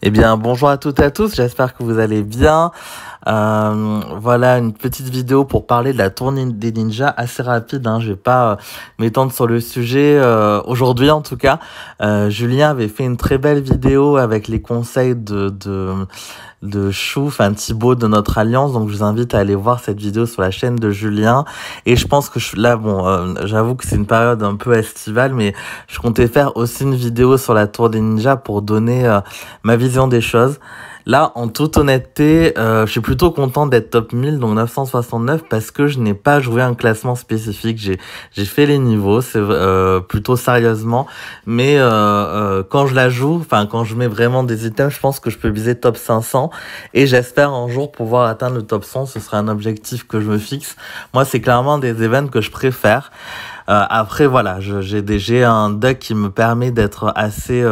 Eh bien, bonjour à toutes et à tous, j'espère que vous allez bien. Euh, voilà une petite vidéo pour parler de la tournée des ninjas assez rapide. Hein, je vais pas euh, m'étendre sur le sujet euh, aujourd'hui en tout cas. Julien avait fait une très belle vidéo avec les conseils de de de Chou, enfin Thibaut de notre alliance. Donc je vous invite à aller voir cette vidéo sur la chaîne de Julien. Et je pense que je, là bon, j'avoue que c'est une période un peu estivale, mais je comptais faire aussi une vidéo sur la tour des ninjas pour donner ma vision des choses. Là, en toute honnêteté, euh, je suis plutôt content d'être top 1000, donc 969, parce que je n'ai pas joué un classement spécifique. J'ai fait les niveaux, c'est euh, plutôt sérieusement. Mais euh, quand je la joue, enfin quand je mets vraiment des items, je pense que je peux viser top 500. Et j'espère un jour pouvoir atteindre le top 100. Ce sera un objectif que je me fixe. Moi, c'est clairement des events que je préfère. après, voilà, j'ai un deck qui me permet d'être assez...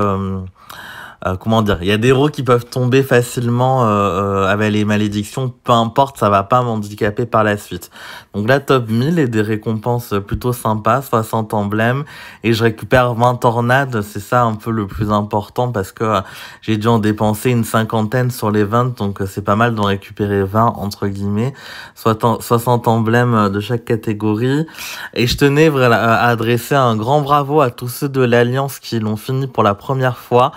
Euh, comment dire, il y a des héros qui peuvent tomber facilement euh, euh, avec les malédictions, peu importe, ça va pas m'handicaper par la suite. Donc là, top 1000 et des récompenses plutôt sympas, 60 emblèmes, et je récupère 20 tornades, c'est ça un peu le plus important parce que euh, j'ai dû en dépenser une cinquantaine sur les 20, donc c'est pas mal d'en récupérer 20, entre guillemets, soit 60 emblèmes de chaque catégorie, et je tenais à adresser un grand bravo à tous ceux de l'Alliance qui l'ont fini pour la première fois.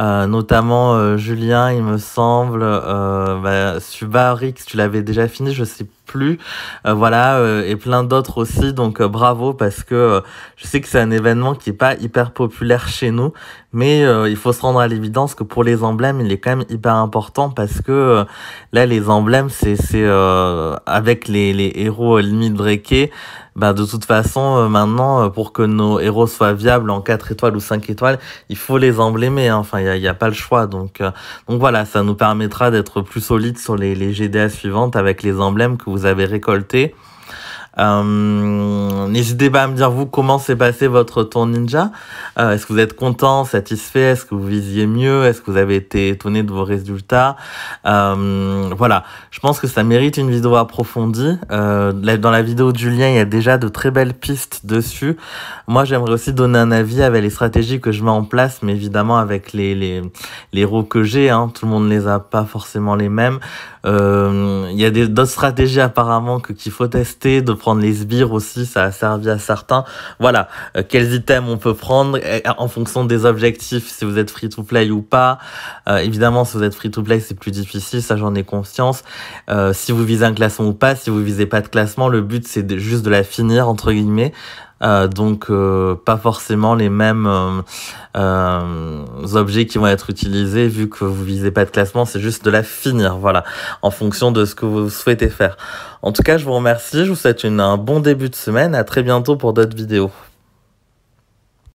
Euh, notamment euh, Julien, il me semble, euh, bah, Subarix, tu l'avais déjà fini, je sais plus, euh, voilà, euh, et plein d'autres aussi. Donc euh, bravo parce que je sais que c'est un événement qui est pas hyper populaire chez nous, mais il faut se rendre à l'évidence que pour les emblèmes, il est quand même hyper important parce que là, les emblèmes, c'est c'est avec les les héros limite breakés. Bah de toute façon, maintenant, pour que nos héros soient viables en 4 étoiles ou 5 étoiles, il faut les emblémer. Hein. Enfin, il n'y a, pas le choix. Donc, donc voilà, ça nous permettra d'être plus solides sur les, les GDA suivantes avec les emblèmes que vous vous avez récolté euh, N'hésitez pas à me dire vous comment s'est passé votre tour ninja. Euh, est-ce que vous êtes content, satisfait Est-ce que vous visiez mieux Est-ce que vous avez été étonné de vos résultats euh, Voilà, je pense que ça mérite une vidéo approfondie. Euh, dans la vidéo du lien, il y a déjà de très belles pistes dessus. Moi, j'aimerais aussi donner un avis avec les stratégies que je mets en place, mais évidemment avec les les les héros que j'ai. Hein, tout le monde ne les a pas forcément les mêmes. Euh, il y a d'autres stratégies apparemment que qu'il faut tester de les sbires aussi, ça a servi à certains. Voilà, euh, quels items on peut prendre en fonction des objectifs, si vous êtes free to play ou pas. Euh, évidemment, si vous êtes free to play, c'est plus difficile, ça j'en ai conscience. Euh, si vous visez un classement ou pas, si vous visez pas de classement, le but c'est juste de la finir entre guillemets. Euh, donc euh, pas forcément les mêmes euh, objets qui vont être utilisés vu que vous visez pas de classement, c'est juste de la finir, voilà, en fonction de ce que vous souhaitez faire. En tout cas, je vous remercie, je vous souhaite une, un bon début de semaine, à très bientôt pour d'autres vidéos.